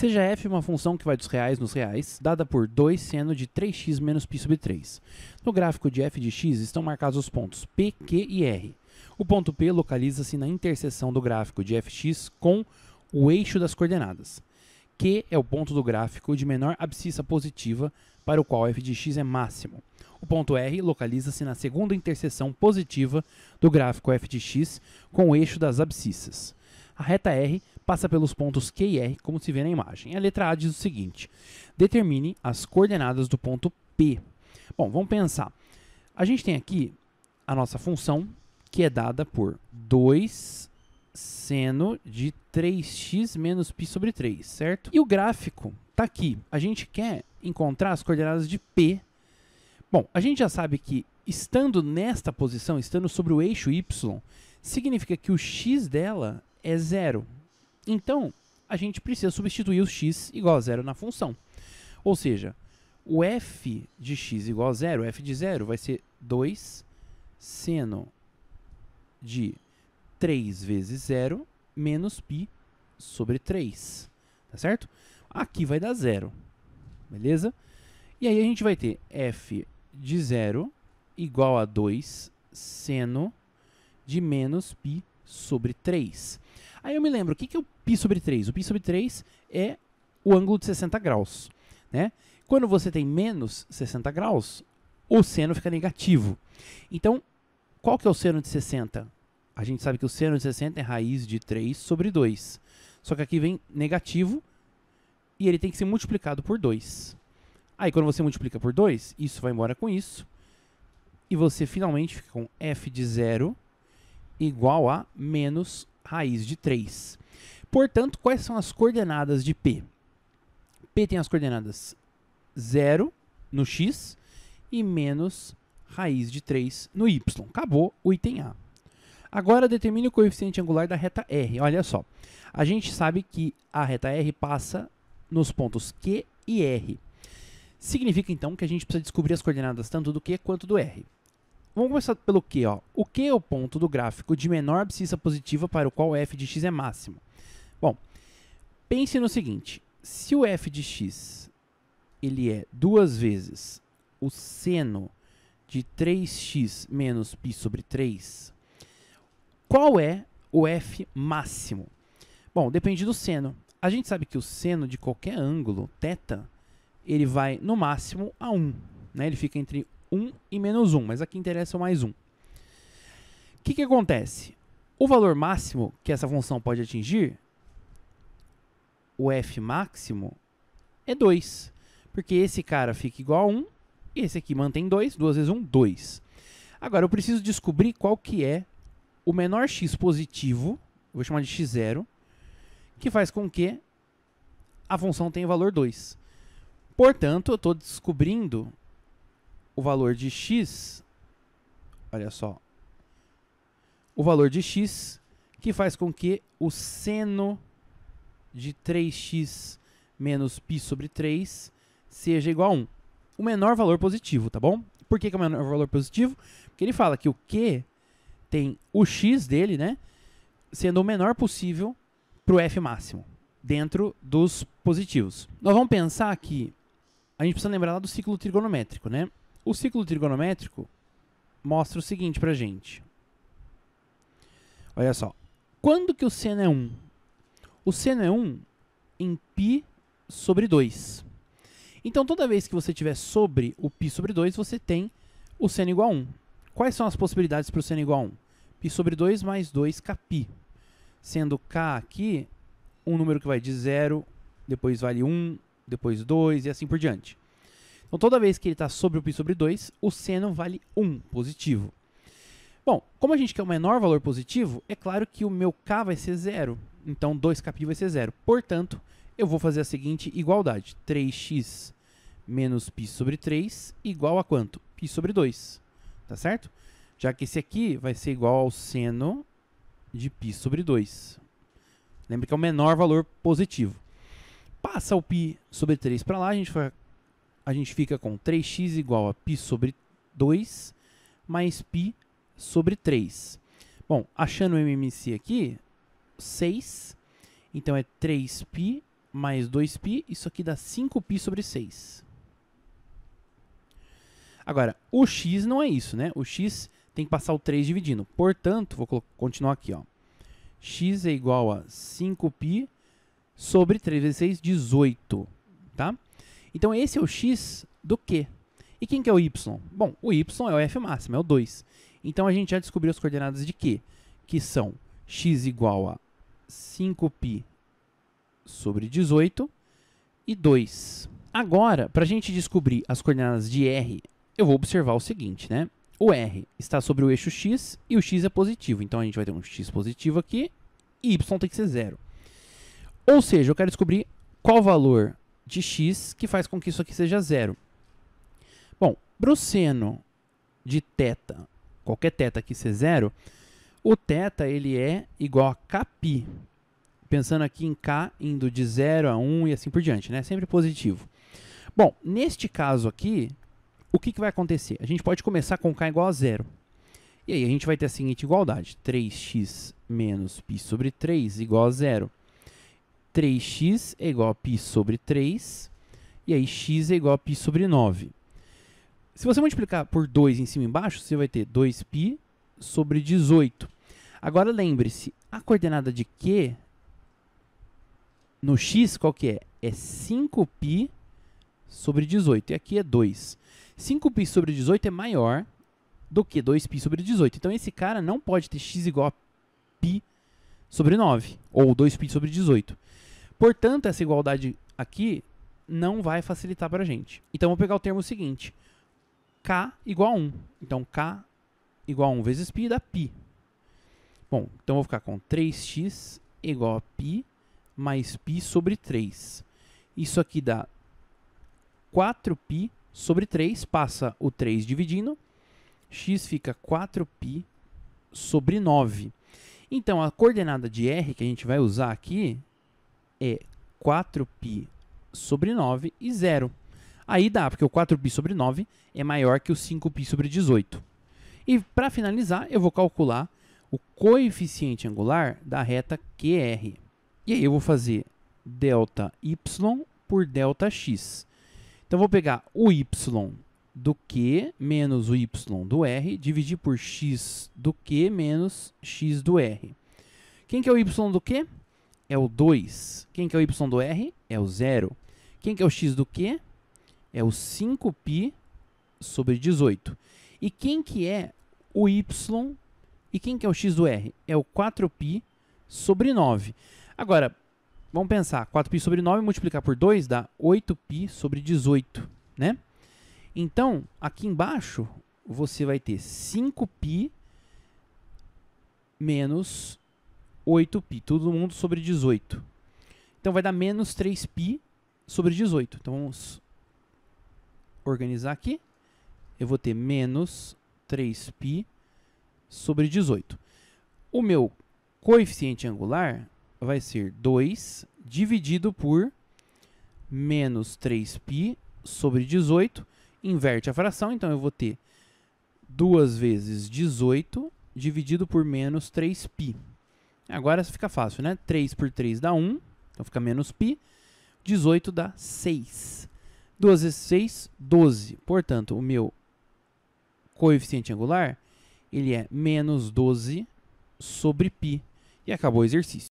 Seja f é uma função que vai dos reais nos reais, dada por 2 seno de 3x menos π sobre 3. No gráfico de f de x estão marcados os pontos p, q e r. O ponto p localiza-se na interseção do gráfico de fx com o eixo das coordenadas. Q é o ponto do gráfico de menor abscissa positiva para o qual f de x é máximo. O ponto R localiza-se na segunda interseção positiva do gráfico f de x com o eixo das abscissas. A reta R passa pelos pontos Q e R, como se vê na imagem. A letra A diz o seguinte: determine as coordenadas do ponto P. Bom, vamos pensar. A gente tem aqui a nossa função, que é dada por 2 seno de 3x menos π sobre 3, certo? E o gráfico está aqui. A gente quer encontrar as coordenadas de P. Bom, a gente já sabe que estando nesta posição, estando sobre o eixo y, significa que o x dela é zero. Então, a gente precisa substituir o x igual a zero na função. Ou seja, o f de x igual a zero, f de zero, vai ser 2 seno de 3 vezes 0 menos π sobre 3. Tá certo? Aqui vai dar zero. Beleza? E aí a gente vai ter f de zero igual a 2 seno de menos π sobre 3. Aí eu me lembro, o que, que é o π sobre 3? O π sobre 3 é o ângulo de 60 graus. Né? Quando você tem menos 60 graus, o seno fica negativo. Então, qual que é o seno de 60? A gente sabe que o seno de 60 é raiz de 3 sobre 2. Só que aqui vem negativo e ele tem que ser multiplicado por 2. Aí, quando você multiplica por 2, isso vai embora com isso. E você finalmente fica com f de zero igual a menos raiz de 3. Portanto, quais são as coordenadas de P? P tem as coordenadas 0 no x e menos raiz de 3 no y. Acabou o item A. Agora determine o coeficiente angular da reta R. Olha só, a gente sabe que a reta R passa nos pontos Q e R. Significa então que a gente precisa descobrir as coordenadas tanto do Q quanto do R. Vamos começar pelo Q. Ó. O Q é o ponto do gráfico de menor abscissa positiva para o qual f de x é máximo. Bom, pense no seguinte. Se o f de x ele é duas vezes o seno de 3x menos π sobre 3, qual é o f máximo? Bom, depende do seno. A gente sabe que o seno de qualquer ângulo, θ, ele vai no máximo a 1. Né? Ele fica entre 1 e menos 1, mas aqui interessa o mais 1. O que, que acontece? O valor máximo que essa função pode atingir, o f máximo, é 2. Porque esse cara fica igual a 1, e esse aqui mantém 2, 2 vezes 1, 2. Agora, eu preciso descobrir qual que é o menor x positivo, vou chamar de x0, que faz com que a função tenha o valor 2. Portanto, eu estou descobrindo o valor de x, olha só, o valor de x que faz com que o seno de 3x menos π sobre 3 seja igual a 1. O menor valor positivo, tá bom? Por que, que é o menor valor positivo? Porque ele fala que o q tem o x dele, né? Sendo o menor possível para o f máximo, dentro dos positivos. Nós vamos pensar que a gente precisa lembrar lá do ciclo trigonométrico, né? O ciclo trigonométrico mostra o seguinte pra gente. Olha só. Quando que o seno é 1? O seno é 1 em π sobre 2. Então, toda vez que você tiver sobre o π sobre 2, você tem o seno igual a 1. Quais são as possibilidades para o seno igual a 1? π sobre 2 mais 2 kπ. Sendo k aqui um número que vai de 0, depois vale 1, depois 2 e assim por diante. Então toda vez que ele está sobre o π sobre 2, o seno vale 1 positivo. Bom, como a gente quer o menor valor positivo, é claro que o meu k vai ser zero. Então 2kπ vai ser zero. Portanto, eu vou fazer a seguinte igualdade. 3x menos π sobre 3 igual a quanto? π sobre 2, tá certo? Já que esse aqui vai ser igual ao seno de π sobre 2. Lembra que é o menor valor positivo. Passa o π sobre 3 para lá, a gente vai a gente fica com 3x igual a π sobre 2 mais π sobre 3. Bom, achando o MMC aqui, 6. Então é 3π mais 2π, isso aqui dá 5π sobre 6. Agora, o x não é isso, né? O x tem que passar o 3 dividindo. Portanto, vou continuar aqui, ó. x é igual a 5π sobre 3 vezes 6, 18, tá? Então esse é o x do q. E quem que é o y? Bom, o y é o f máximo, é o 2. Então a gente já descobriu as coordenadas de q, que são x igual a 5π sobre 18 e 2. Agora, para a gente descobrir as coordenadas de r, eu vou observar o seguinte, né? O r está sobre o eixo x e o x é positivo. Então a gente vai ter um x positivo aqui e y tem que ser zero. Ou seja, eu quero descobrir qual valor de x, que faz com que isso aqui seja zero. Bom, para o seno de θ, qualquer θ que ser zero, o θ ele é igual a kπ. Pensando aqui em k indo de 0 a 1 um e assim por diante, né? Sempre positivo. Bom, neste caso aqui, o que, que vai acontecer? A gente pode começar com k igual a zero. E aí a gente vai ter a seguinte igualdade: 3x menos π sobre 3 igual a zero. 3x é igual a π sobre 3, e aí x é igual a π sobre 9. Se você multiplicar por 2 em cima e embaixo, você vai ter 2π sobre 18. Agora lembre-se, a coordenada de Q no x qual que é? É 5π sobre 18, e aqui é 2. 5π sobre 18 é maior do que 2π sobre 18. Então esse cara não pode ter x igual a π sobre 9, ou 2π sobre 18. Portanto, essa igualdade aqui não vai facilitar para a gente. Então, vou pegar o termo seguinte. K igual a 1. Então, K igual a 1 vezes π dá π. Bom, então vou ficar com 3x igual a π mais π sobre 3. Isso aqui dá 4π sobre 3, passa o 3 dividindo. x fica 4π sobre 9. Então, a coordenada de r que a gente vai usar aqui é 4π sobre 9 e 0. Aí dá, porque o 4π sobre 9 é maior que o 5π sobre 18. E para finalizar, eu vou calcular o coeficiente angular da reta QR. E aí eu vou fazer Δy por Δx. x. Então vou pegar o y do Q menos o y do R, dividir por x do Q menos x do R. Quem que é o y do Q? é o 2. Quem que é o y do r? É o 0. Quem que é o x do q? É o 5π sobre 18. E quem que é o y e quem que é o x do r? É o 4π sobre 9. Agora, vamos pensar, 4π sobre 9 multiplicar por 2 dá 8π sobre 18, né? Então, aqui embaixo, você vai ter 5π menos 8π, todo mundo sobre 18. Então vai dar menos 3π sobre 18. Então vamos organizar aqui. Eu vou ter menos 3π sobre 18. O meu coeficiente angular vai ser 2 dividido por menos 3π sobre 18. Inverte a fração, então eu vou ter 2 vezes 18 dividido por menos 3π. Agora fica fácil, né? 3 por 3 dá 1, então fica menos π. 18 dá 6. 12 vezes 6, 12. Portanto, o meu coeficiente angular ele é menos 12 sobre π. E acabou o exercício.